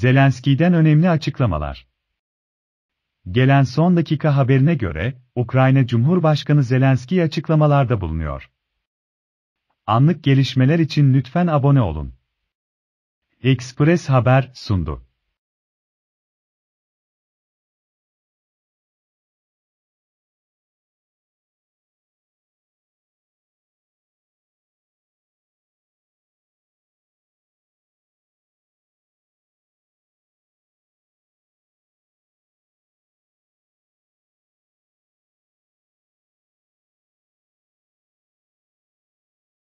Zelenski'den önemli açıklamalar. Gelen son dakika haberine göre, Ukrayna Cumhurbaşkanı Zelenski açıklamalarda bulunuyor. Anlık gelişmeler için lütfen abone olun. Express Haber sundu.